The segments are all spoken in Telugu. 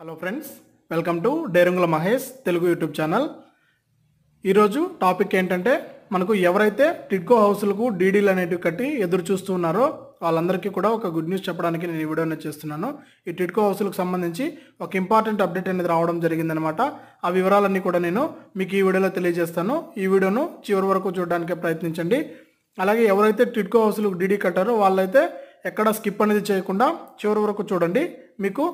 hello friends welcome to Derangula Mahesh Telugu YouTube channel ఈరోజు టాపిక్ ఏంటంటే మనకు ఎవరైతే టిడ్కో హౌస్లకు డీడీలు అనేటివి కట్టి ఎదురు చూస్తూ ఉన్నారో వాళ్ళందరికీ కూడా ఒక గుడ్ న్యూస్ చెప్పడానికి నేను ఈ వీడియోని చేస్తున్నాను ఈ టిడ్కో హౌస్లకు సంబంధించి ఒక ఇంపార్టెంట్ అప్డేట్ అనేది రావడం జరిగిందనమాట ఆ వివరాలన్నీ కూడా నేను మీకు ఈ వీడియోలో తెలియజేస్తాను ఈ వీడియోను చివరి వరకు చూడడానికి ప్రయత్నించండి అలాగే ఎవరైతే టిడ్కో హౌస్లకు డీడీ కట్టారో వాళ్ళైతే ఎక్కడ స్కిప్ అనేది చేయకుండా చివరి వరకు చూడండి మీకు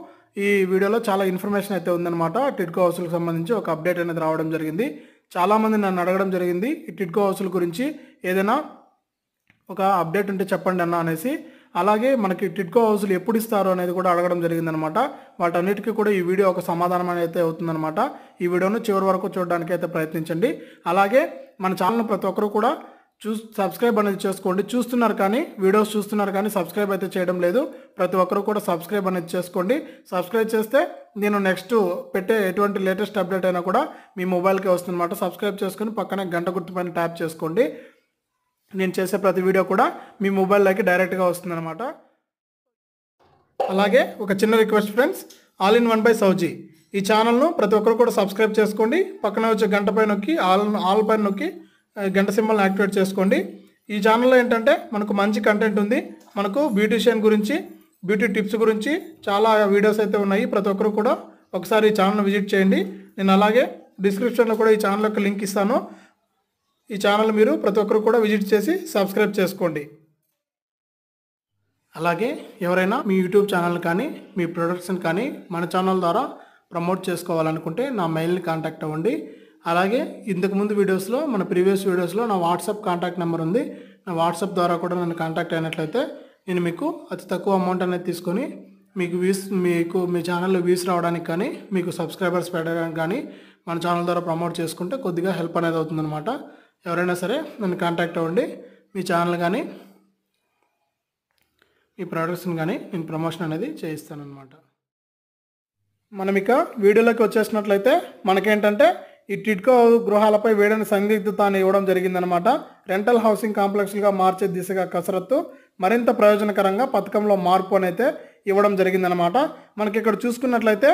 ఈ వీడియోలో చాలా ఇన్ఫర్మేషన్ అయితే ఉందన్నమాట టిడ్కో హౌసులకు సంబంధించి ఒక అప్డేట్ అనేది రావడం జరిగింది చాలామంది నన్ను అడగడం జరిగింది ఈ టిడ్కో హౌసుల గురించి ఏదైనా ఒక అప్డేట్ ఉంటే చెప్పండి అన్న అనేసి అలాగే మనకి టిడ్కో హౌసులు ఎప్పుడు ఇస్తారు అనేది కూడా అడగడం జరిగిందనమాట వాటన్నిటికీ కూడా ఈ వీడియో ఒక సమాధానం అనేది అవుతుందనమాట ఈ వీడియోను చివరి వరకు చూడడానికి అయితే ప్రయత్నించండి అలాగే మన ఛానల్ ప్రతి ఒక్కరూ కూడా చూ సబ్స్క్రైబ్ అనేది చేసుకోండి చూస్తున్నారు కానీ వీడియోస్ చూస్తున్నారు కానీ సబ్స్క్రైబ్ అయితే చేయడం లేదు ప్రతి ఒక్కరు కూడా సబ్స్క్రైబ్ అనేది చేసుకోండి సబ్స్క్రైబ్ చేస్తే నేను నెక్స్ట్ పెట్టే ఎటువంటి లేటెస్ట్ అప్డేట్ అయినా కూడా మీ మొబైల్కే వస్తుందన్నమాట సబ్స్క్రైబ్ చేసుకుని పక్కనే గంట గుర్తుపైన ట్యాప్ చేసుకోండి నేను చేసే ప్రతి వీడియో కూడా మీ మొబైల్లోకి డైరెక్ట్గా వస్తుందన్నమాట అలాగే ఒక చిన్న request friends all in one by Sowji ఈ ఛానల్ను ప్రతి ఒక్కరు కూడా సబ్స్క్రైబ్ చేసుకోండి పక్కన వచ్చే గంట పైన నొక్కి ఆల్ ఆల్ పైన నొక్కి గంట సింబల్ని యాక్టివేట్ చేసుకోండి ఈ ఛానల్లో ఏంటంటే మనకు మంచి కంటెంట్ ఉంది మనకు బ్యూటీషియన్ గురించి బ్యూటీ టిప్స్ గురించి చాలా వీడియోస్ అయితే ఉన్నాయి ప్రతి ఒక్కరు కూడా ఒకసారి ఈ ఛానల్ విజిట్ చేయండి నేను అలాగే డిస్క్రిప్షన్లో కూడా ఈ ఛానల్ యొక్క లింక్ ఇస్తాను ఈ ఛానల్ మీరు ప్రతి ఒక్కరు కూడా విజిట్ చేసి సబ్స్క్రైబ్ చేసుకోండి అలాగే ఎవరైనా మీ యూట్యూబ్ ఛానల్ కానీ మీ ప్రొడక్ట్స్ని కానీ మన ఛానల్ ద్వారా ప్రమోట్ చేసుకోవాలనుకుంటే నా మెయిల్ని కాంటాక్ట్ అవ్వండి అలాగే ఇంతకుముందు వీడియోస్లో మన ప్రీవియస్ వీడియోస్లో నా వాట్సాప్ కాంటాక్ట్ నెంబర్ ఉంది నా వాట్సాప్ ద్వారా కూడా నన్ను కాంటాక్ట్ అయినట్లయితే నేను మీకు అతి తక్కువ అమౌంట్ అనేది తీసుకొని మీకు వ్యూస్ మీకు మీ ఛానల్లో వ్యూస్ రావడానికి కానీ మీకు సబ్స్క్రైబర్స్ పెట్టడానికి కానీ మన ఛానల్ ద్వారా ప్రమోట్ చేసుకుంటే కొద్దిగా హెల్ప్ అనేది అవుతుందన్నమాట ఎవరైనా సరే నన్ను కాంటాక్ట్ అవ్వండి మీ ఛానల్ కానీ మీ ప్రొడక్ట్స్ని కానీ నేను ప్రమోషన్ అనేది చేయిస్తానమాట మనం ఇక వీడియోలోకి వచ్చేసినట్లయితే మనకేంటంటే ఈ టిట్కో గృహాలపై వేడని సందిగ్ధతాన్ని ఇవ్వడం జరిగిందనమాట రెంటల్ హౌసింగ్ కాంప్లెక్స్లుగా మార్చే దిశగా కసరత్తు మరింత ప్రయోజనకరంగా పథకంలో మార్పు అనైతే ఇవ్వడం జరిగిందనమాట మనకి ఇక్కడ చూసుకున్నట్లయితే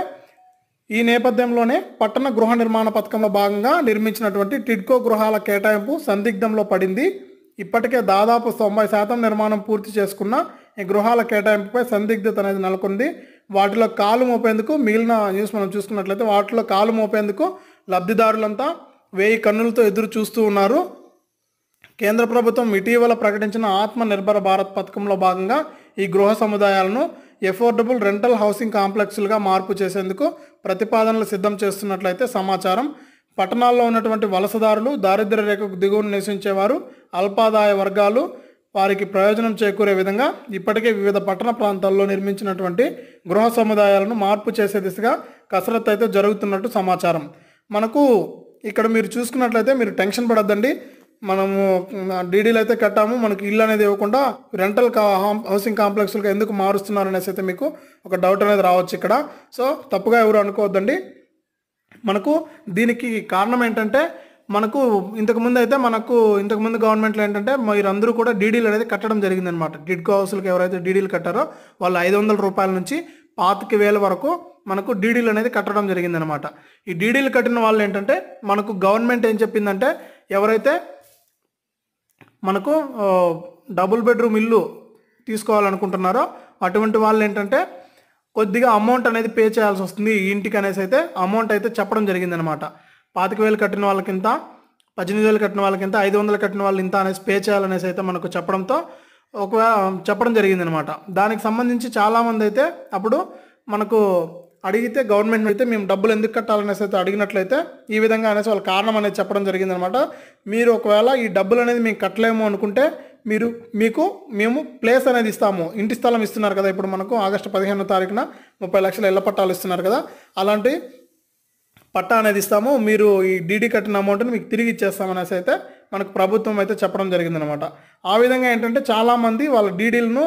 ఈ నేపథ్యంలోనే పట్టణ గృహ నిర్మాణ పథకంలో భాగంగా నిర్మించినటువంటి టిడ్కో గృహాల కేటాయింపు సందిగ్ధంలో పడింది ఇప్పటికే దాదాపు తొంభై శాతం నిర్మాణం పూర్తి చేసుకున్న ఈ గృహాల కేటాయింపుపై సందిగ్ధత అనేది నెలకొంది వాటిలో కాలు మోపేందుకు మిగిలిన న్యూస్ మనం చూసుకున్నట్లయితే వాటిలో కాలు మోపేందుకు లబ్ధిదారులంతా వేయి కన్నులతో ఎదురు చూస్తూ ఉన్నారు కేంద్ర ప్రభుత్వం ఇటీవల ప్రకటించిన ఆత్మ నిర్భర భారత్ పథకంలో భాగంగా ఈ గృహ సముదాయాలను ఎఫోర్డబుల్ రెంటల్ హౌసింగ్ కాంప్లెక్స్లుగా మార్పు చేసేందుకు ప్రతిపాదనలు సిద్ధం చేస్తున్నట్లయితే సమాచారం పట్టణాల్లో ఉన్నటువంటి వలసదారులు దారిద్ర్య రేఖకు దిగువను నివసించేవారు అల్పాదాయ వర్గాలు వారికి ప్రయోజనం చేకూరే విధంగా ఇప్పటికే వివిధ పట్టణ ప్రాంతాల్లో నిర్మించినటువంటి గృహ సముదాయాలను మార్పు చేసే దిశగా కసరత్తు అయితే జరుగుతున్నట్టు సమాచారం మనకు ఇక్కడ మీరు చూసుకున్నట్లయితే మీరు టెన్షన్ పడద్దండి మనము డీడీలు అయితే కట్టాము మనకు ఇల్లు అనేది ఇవ్వకుండా రెంటల్ హౌసింగ్ కాంప్లెక్స్లకు ఎందుకు మారుస్తున్నారు అనేసి అయితే మీకు ఒక డౌట్ అనేది రావచ్చు ఇక్కడ సో తప్పుగా ఎవరు అనుకోవద్దండి మనకు దీనికి కారణం ఏంటంటే మనకు ఇంతకుముందు అయితే మనకు ఇంతకుముందు గవర్నమెంట్లో ఏంటంటే మీరందరూ కూడా డీడీలు అనేది కట్టడం జరిగిందనమాట డిడ్కో హౌస్లకు ఎవరైతే డీడీలు కట్టారో వాళ్ళు ఐదు వందల రూపాయల నుంచి పాతిక వేల వరకు మనకు డీడీలు అనేది కట్టడం జరిగిందనమాట ఈ డీడీలు కట్టిన వాళ్ళు ఏంటంటే మనకు గవర్నమెంట్ ఏం చెప్పిందంటే ఎవరైతే మనకు డబుల్ బెడ్రూమ్ ఇల్లు తీసుకోవాలనుకుంటున్నారో అటువంటి వాళ్ళు ఏంటంటే కొద్దిగా అమౌంట్ అనేది పే చేయాల్సి వస్తుంది ఈ ఇంటికి అనేసి అయితే అమౌంట్ అయితే చెప్పడం జరిగిందనమాట పాతిక వేలు కట్టిన వాళ్ళకింత పద్దెనిమిది వేలు కట్టిన వాళ్ళకింత ఐదు వందలు కట్టిన వాళ్ళు ఇంత అనేసి పే చేయాలనేసి అయితే మనకు చెప్పడంతో ఒక చెప్పడం జరిగిందనమాట దానికి సంబంధించి చాలామంది అయితే అప్పుడు మనకు అడిగితే గవర్నమెంట్ అయితే మేము డబ్బులు ఎందుకు కట్టాలనేసి అయితే అడిగినట్లయితే ఈ విధంగా అనేసి వాళ్ళ కారణం అనేది చెప్పడం జరిగిందనమాట మీరు ఒకవేళ ఈ డబ్బులు అనేది మేము కట్టలేము అనుకుంటే మీరు మీకు మేము ప్లేస్ అనేది ఇస్తాము ఇంటి స్థలం ఇస్తున్నారు కదా ఇప్పుడు మనకు ఆగస్టు పదిహేనో తారీఖున ముప్పై లక్షల ఇళ్ల పట్టాలు ఇస్తున్నారు కదా అలాంటి పట్టా అనేది ఇస్తాము మీరు ఈ డీడీ కట్టిన అమౌంట్ని మీకు తిరిగి ఇచ్చేస్తామనేసి అయితే మనకు ప్రభుత్వం అయితే చెప్పడం జరిగిందనమాట ఆ విధంగా ఏంటంటే చాలామంది వాళ్ళ డీడీలను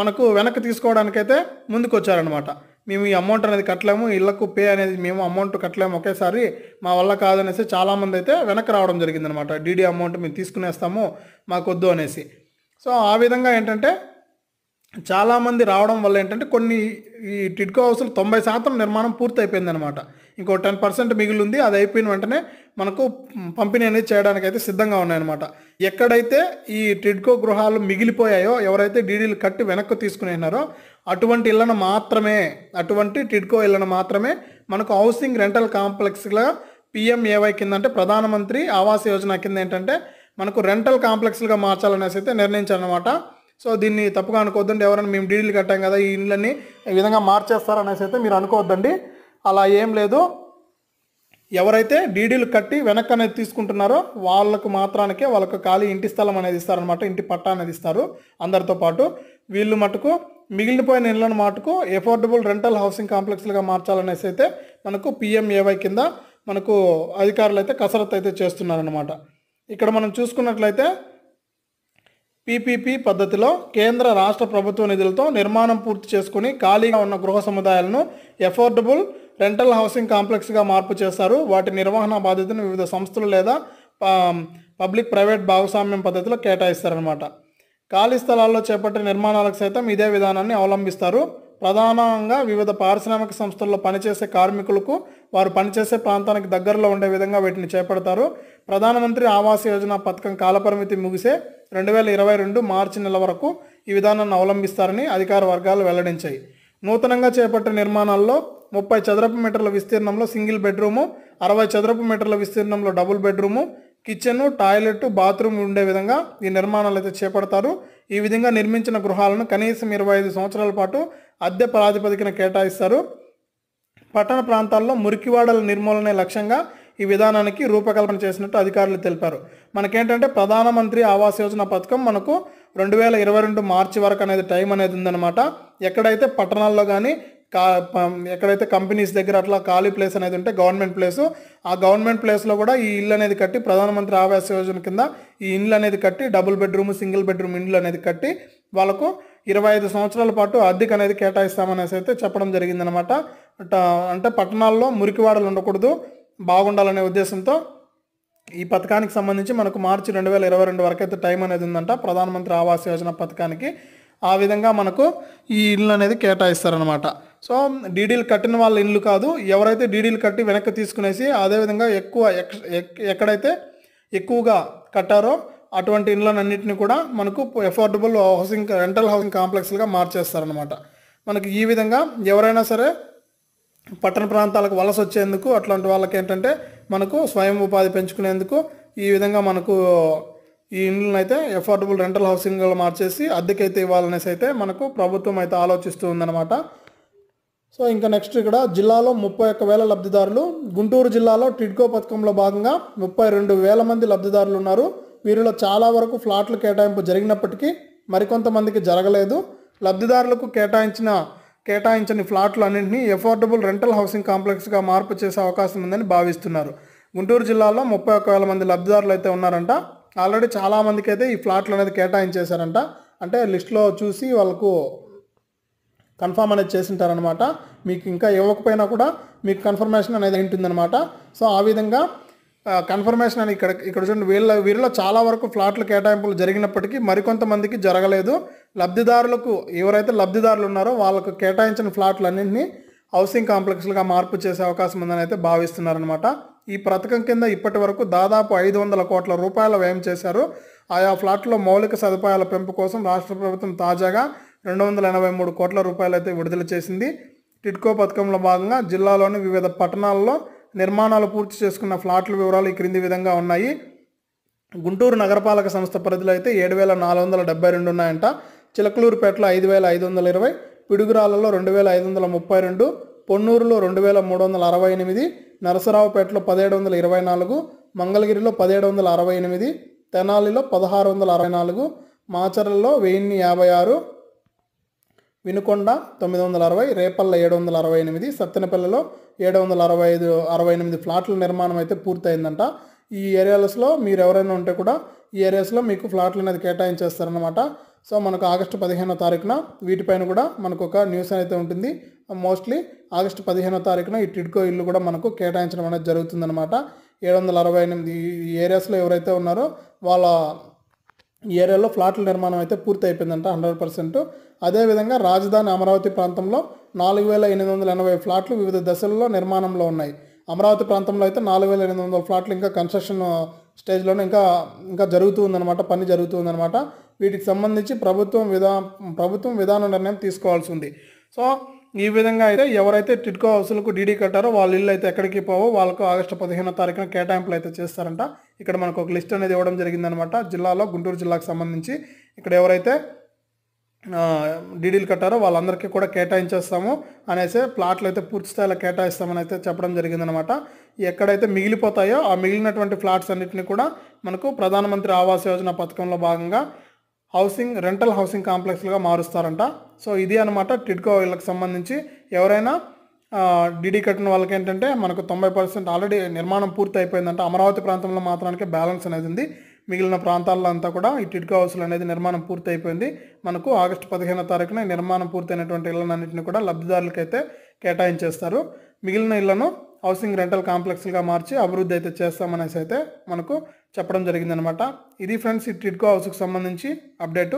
మనకు వెనక్కి తీసుకోవడానికైతే ముందుకు వచ్చారనమాట మేము ఈ అమౌంట్ అనేది కట్టలేము ఇళ్లకు పే అనేది మేము అమౌంట్ కట్టలేము ఒకేసారి మా వల్ల కాదనేసి చాలామంది అయితే వెనక్కి రావడం జరిగిందనమాట డీడీ అమౌంట్ మేము తీసుకునేస్తాము మాకొద్దు అనేసి సో ఆ విధంగా ఏంటంటే చాలామంది రావడం వల్ల ఏంటంటే కొన్ని ఈ టిడ్కో హౌసులు తొంభై శాతం నిర్మాణం పూర్తి అయిపోయిందనమాట ఇంకో టెన్ పర్సెంట్ మిగిలింది అది అయిపోయిన వెంటనే మనకు పంపిణీ అనేది చేయడానికి అయితే సిద్ధంగా ఉన్నాయన్నమాట ఎక్కడైతే ఈ టిడ్కో గృహాలు మిగిలిపోయాయో ఎవరైతే డీడీలు కట్టి వెనక్కి తీసుకునేనారో అటువంటి ఇళ్లను మాత్రమే అటువంటి టిడ్కో ఇళ్లను మాత్రమే మనకు హౌసింగ్ రెంటల్ కాంప్లెక్స్గా పిఎంఏవై కింద అంటే ప్రధానమంత్రి ఆవాస్ యోజన కింద ఏంటంటే మనకు రెంటల్ కాంప్లెక్స్లుగా మార్చాలనేసి అయితే నిర్ణయించారనమాట సో దీన్ని తప్పుగా అనుకోవద్దండి ఎవరైనా మేము డీడీలు కట్టాం కదా ఈ ఇళ్ళని ఈ విధంగా మార్చేస్తారనేసి అయితే మీరు అనుకోవద్దండి అలా ఏం లేదు ఎవరైతే డీడీలు కట్టి వెనక్కి అనేది తీసుకుంటున్నారో వాళ్ళకు మాత్రానికే వాళ్ళకు ఖాళీ ఇంటి స్థలం అనేది ఇస్తారనమాట ఇంటి పట్టా అనేది ఇస్తారు అందరితో పాటు వీళ్ళు మటుకు మిగిలిపోయిన ఇళ్ళను మటుకు ఎఫోర్డబుల్ రెంటల్ హౌసింగ్ కాంప్లెక్స్లుగా మార్చాలనేసి అయితే మనకు పిఎంఏవై కింద మనకు అధికారులు అయితే కసరత్తు అయితే చేస్తున్నారనమాట ఇక్కడ మనం చూసుకున్నట్లయితే పీపీపీ పద్ధతిలో కేంద్ర రాష్ట్ర ప్రభుత్వ నిధులతో నిర్మాణం పూర్తి చేసుకుని ఖాళీగా ఉన్న గృహ సముదాయాలను ఎఫోర్డబుల్ రెంటల్ హౌసింగ్ కాంప్లెక్స్గా మార్పు చేస్తారు వాటి నిర్వహణ బాధ్యతను వివిధ సంస్థలు లేదా పబ్లిక్ ప్రైవేట్ భాగస్వామ్యం పద్ధతిలో కేటాయిస్తారనమాట ఖాళీ స్థలాల్లో చేపట్టే నిర్మాణాలకు సైతం ఇదే విధానాన్ని అవలంబిస్తారు ప్రధానంగా వివిధ పారిశ్రామిక సంస్థల్లో పనిచేసే కార్మికులకు వారు పనిచేసే ప్రాంతానికి దగ్గరలో ఉండే విధంగా వీటిని చేపడతారు ప్రధానమంత్రి ఆవాస్ యోజన పథకం కాలపరిమితి ముగిసే రెండు వేల ఇరవై రెండు మార్చి నెల వరకు ఈ విధానాన్ని అవలంబిస్తారని అధికార వర్గాలు వెల్లడించాయి నూతనంగా చేపట్టే నిర్మాణాల్లో ముప్పై చదరపు మీటర్ల విస్తీర్ణంలో సింగిల్ బెడ్రూము అరవై చదరపు మీటర్ల విస్తీర్ణంలో double bedroom kitchen toilet bathroom ఉండే విధంగా ఈ నిర్మాణాలు అయితే చేపడతారు ఈ విధంగా నిర్మించిన గృహాలను కనీసం ఇరవై ఐదు సంవత్సరాల పాటు అద్దె ప్రాతిపదికన కేటాయిస్తారు పట్టణ ప్రాంతాల్లో మురికివాడల నిర్మూలనే లక్ష్యంగా ఈ విధానానికి రూపకల్పన చేసినట్టు అధికారులు తెలిపారు మనకేంటంటే ప్రధానమంత్రి ఆవాస్ యోజన పథకం మనకు రెండు వేల ఇరవై రెండు మార్చి వరకు అనేది టైం అనేది ఉందన్నమాట ఎక్కడైతే పట్టణాల్లో కానీ ఎక్కడైతే కంపెనీస్ దగ్గర అట్లా ఖాళీ ప్లేస్ అనేది ఉంటే గవర్నమెంట్ ప్లేస్ ఆ గవర్నమెంట్ ప్లేస్లో కూడా ఈ ఇల్లు అనేది కట్టి ప్రధానమంత్రి ఆవాస్ యోజన కింద ఈ ఇండ్లు అనేది కట్టి డబుల్ బెడ్రూమ్ సింగిల్ బెడ్రూమ్ ఇండ్లు అనేది కట్టి వాళ్ళకు ఇరవై ఐదు సంవత్సరాల పాటు అద్దెకి అనేది కేటాయిస్తామనేసి అయితే చెప్పడం జరిగిందనమాట అంటే పట్టణాల్లో మురికివాడలు ఉండకూడదు బాగుండాలనే ఉద్దేశంతో ఈ పథకానికి సంబంధించి మనకు మార్చి రెండు వేల ఇరవై రెండు వరకు అయితే టైం అనేది ఉందంట ప్రధానమంత్రి ఆవాస్ యోజన పథకానికి ఆ విధంగా మనకు ఈ ఇల్లు అనేది కేటాయిస్తారనమాట సో డీడీలు కట్టిన వాళ్ళ ఇల్లు కాదు ఎవరైతే డీడీలు కట్టి వెనక్కి తీసుకునేసి అదేవిధంగా ఎక్కువ ఎక్కడైతే ఎక్కువగా కట్టారో అటువంటి ఇళ్ళనన్నింటినీ కూడా మనకు ఎఫోర్డబుల్ హౌసింగ్ రెంటల్ హౌసింగ్ కాంప్లెక్స్గా మార్చేస్తారనమాట మనకి ఈ విధంగా ఎవరైనా సరే పట్టణ ప్రాంతాలకు వలస వచ్చేందుకు అట్లాంటి వాళ్ళకి ఏంటంటే మనకు స్వయం ఉపాధి పెంచుకునేందుకు ఈ విధంగా మనకు ఈ ఇండ్లను అయితే ఎఫోర్డబుల్ రెంటల్ హౌసింగ్లో మార్చేసి అద్దెకైతే ఇవ్వాలనేసి అయితే మనకు ప్రభుత్వం అయితే ఆలోచిస్తూ ఉందన్నమాట సో ఇంకా నెక్స్ట్ ఇక్కడ జిల్లాలో ముప్పై ఒక్క వేల లబ్ధిదారులు గుంటూరు జిల్లాలో టిడ్కో పథకంలో భాగంగా ముప్పై రెండు వేల మంది లబ్ధిదారులు ఉన్నారు వీరిలో చాలా వరకు ఫ్లాట్లు కేటాయింపు జరిగినప్పటికీ మరికొంతమందికి జరగలేదు లబ్ధిదారులకు కేటాయించిన కేటాయించని ఫ్లాట్లు అన్నింటినీ ఎఫోర్డబుల్ రెంటల్ హౌసింగ్ కాంప్లెక్స్గా మార్పు చేసే అవకాశం ఉందని భావిస్తున్నారు గుంటూరు జిల్లాలో ముప్పై ఒక్క వేల మంది లబ్ధిదారులు అయితే ఉన్నారంట ఆల్రెడీ చాలామందికి అయితే ఈ ఫ్లాట్లు అనేది కేటాయించేశారంట అంటే లిస్ట్లో చూసి వాళ్ళకు కన్ఫామ్ అనేది చేసింటారనమాట మీకు ఇంకా ఇవ్వకపోయినా కూడా మీకు కన్ఫర్మేషన్ అనేది ఉంటుందన్నమాట సో ఆ విధంగా కన్ఫర్మేషన్ అని ఇక్కడ ఇక్కడ చూడండి వీళ్ళ వీరిలో చాలా వరకు ఫ్లాట్లు కేటాయింపులు జరిగినప్పటికీ మరికొంతమందికి జరగలేదు లబ్ధిదారులకు ఎవరైతే లబ్ధిదారులు ఉన్నారో వాళ్ళకు కేటాయించిన ఫ్లాట్లు అన్నింటినీ హౌసింగ్ కాంప్లెక్స్లుగా మార్పు చేసే అవకాశం ఉందని అయితే భావిస్తున్నారనమాట ఈ పథకం కింద ఇప్పటి వరకు దాదాపు ఐదు వందల కోట్ల రూపాయల వ్యయం చేశారు ఆయా ఫ్లాట్లో మౌలిక సదుపాయాల పెంపు కోసం రాష్ట్ర ప్రభుత్వం తాజాగా రెండు వందల ఎనభై మూడు కోట్ల రూపాయలు అయితే విడుదల చేసింది టిడ్కో పథకంలో భాగంగా జిల్లాలోని వివిధ పట్టణాల్లో నిర్మాణాలు పూర్తి చేసుకున్న ఫ్లాట్ల వివరాలు ఈ క్రింది విధంగా ఉన్నాయి గుంటూరు నగరపాలక సంస్థ పరిధిలో అయితే ఏడు వేల నాలుగు వందల డెబ్బై రెండు ఉన్నాయంట చిలకలూరుపేటలో ఐదు వేల ఐదు వందల ఇరవై పిడుగురాళ్లలో రెండు వేల ఐదు వందల ముప్పై రెండు పొన్నూరులో రెండు వేల మూడు వందల అరవై ఎనిమిది నరసరావుపేటలో పదిహేడు వందల ఇరవై నాలుగు మంగళగిరిలో పదిహేడు వందల అరవై ఎనిమిది తెనాలిలో పదహారు వందల అరవై నాలుగు మాచర్లలో వెయ్యిన్ని యాభై ఆరు వినుకొండ తొమ్మిది వందల అరవై రేపల్ల ఏడు వందల అరవై ఎనిమిది సత్తెనపల్లెలో ఏడు వందల అరవై ఐదు అరవై ఎనిమిది ఫ్లాట్ల నిర్మాణం అయితే పూర్తయిందంట ఈ ఏరియాస్లో మీరు ఎవరైనా ఉంటే కూడా ఈ ఏరియాస్లో మీకు ఫ్లాట్లు అనేది కేటాయించేస్తారనమాట సో మనకు ఆగస్టు పదిహేనో తారీఖున వీటిపైన కూడా మనకు ఒక న్యూస్ అయితే ఉంటుంది మోస్ట్లీ ఆగస్టు పదిహేనో తారీఖున ఈ టిడ్కో ఇల్లు కూడా మనకు కేటాయించడం అనేది జరుగుతుందన్నమాట ఏడు వందల అరవై ఎనిమిది ఏరియాస్లో ఎవరైతే ఉన్నారో వాళ్ళ ఏరియాలో ఫ్లాట్ల నిర్మాణం అయితే పూర్తి అయిపోయిందంట హండ్రెడ్ పర్సెంట్ అదేవిధంగా రాజధాని అమరావతి ప్రాంతంలో నాలుగు వేల ఎనిమిది వందల ఎనభై ఫ్లాట్లు వివిధ దశల్లో నిర్మాణంలో ఉన్నాయి అమరావతి ప్రాంతంలో అయితే నాలుగు వేల ఎనిమిది వందల ఫ్లాట్లు ఇంకా కన్స్ట్రక్షన్ స్టేజ్లోనే ఇంకా ఇంకా జరుగుతూ ఉందనమాట పని జరుగుతూ వీటికి సంబంధించి ప్రభుత్వం విధా ప్రభుత్వం విధాన నిర్ణయం తీసుకోవాల్సి ఉంది సో ఈ విధంగా అయితే ఎవరైతే టిట్కో హౌసులకు డీడీ కట్టారో వాళ్ళ ఇల్లు అయితే ఎక్కడికి పోవో వాళ్ళకు ఆగస్టు పదిహేనో తారీఖున కేటాయింపులు అయితే చేస్తారంట ఇక్కడ మనకు ఒక లిస్ట్ అనేది ఇవ్వడం జరిగిందనమాట జిల్లాలో గుంటూరు జిల్లాకు సంబంధించి ఇక్కడ ఎవరైతే డీడీలు కట్టారో వాళ్ళందరికీ కూడా కేటాయించేస్తాము అనేసి ప్లాట్లు అయితే పూర్తి స్థాయిలో కేటాయిస్తామని అయితే చెప్పడం జరిగిందనమాట ఎక్కడైతే మిగిలిపోతాయో ఆ మిగిలినటువంటి ఫ్లాట్స్ అన్నింటినీ కూడా మనకు ప్రధానమంత్రి ఆవాస్ యోజన పథకంలో భాగంగా హౌసింగ్ రెంటల్ హౌసింగ్ కాంప్లెక్స్లుగా మారుస్తారంట సో ఇది అనమాట టిడ్కో వీళ్ళకి సంబంధించి ఎవరైనా డిడి కట్టిన వాళ్ళకి ఏంటంటే మనకు తొంభై పర్సెంట్ ఆల్రెడీ నిర్మాణం పూర్తి అయిపోయిందంట అమరావతి ప్రాంతంలో మాత్రానికి బ్యాలెన్స్ అనేది ఉంది మిగిలిన ప్రాంతాల్లో అంతా కూడా ఈ టిడ్కో హౌస్లు అనేది నిర్మాణం పూర్తి అయిపోయింది మనకు ఆగస్టు పదిహేనో తారీఖున నిర్మాణం పూర్తయినటువంటి ఇళ్ళనన్నింటినీ కూడా లబ్ధిదారులకైతే కేటాయించేస్తారు మిగిలిన ఇళ్లను హౌసింగ్ రెంటల్ కాంప్లెక్స్లుగా మార్చి అభివృద్ధి అయితే చేస్తామనేసి అయితే మనకు చెప్పడం జరిగిందనమాట ఇది ఫ్రెండ్స్ ఈ ట్రిట్కో హౌస్కి సంబంధించి అప్డేటు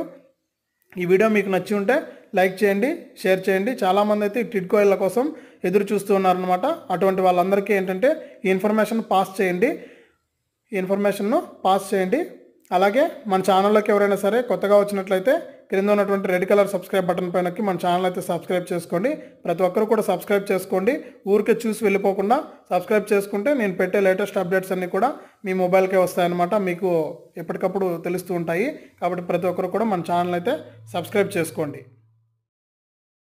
ఈ వీడియో మీకు నచ్చి ఉంటే లైక్ చేయండి షేర్ చేయండి చాలామంది అయితే ఈ ట్రిట్కో ఇళ్ళ కోసం ఎదురు చూస్తూ ఉన్నారనమాట అటువంటి వాళ్ళందరికీ ఏంటంటే ఈ ఇన్ఫర్మేషన్ పాస్ చేయండి ఈ ఇన్ఫర్మేషన్ను పాస్ చేయండి అలాగే మన ఛానల్లోకి ఎవరైనా సరే కొత్తగా వచ్చినట్లయితే క్రింద ఉన్నటువంటి రెడ్ కలర్ సబ్స్క్రైబ్ బటన్ పైన మన ఛానల్ అయితే సబ్స్క్రైబ్ చేసుకోండి ప్రతి ఒక్కరు కూడా సబ్స్క్రైబ్ చేసుకోండి ఊరికే చూసి వెళ్ళిపోకుండా సబ్స్క్రైబ్ చేసుకుంటే నేను పెట్టే లేటెస్ట్ అప్డేట్స్ అన్నీ కూడా మీ మొబైల్కే వస్తాయన్నమాట మీకు ఎప్పటికప్పుడు తెలుస్తూ ఉంటాయి కాబట్టి ప్రతి ఒక్కరు కూడా మన ఛానల్ అయితే సబ్స్క్రైబ్ చేసుకోండి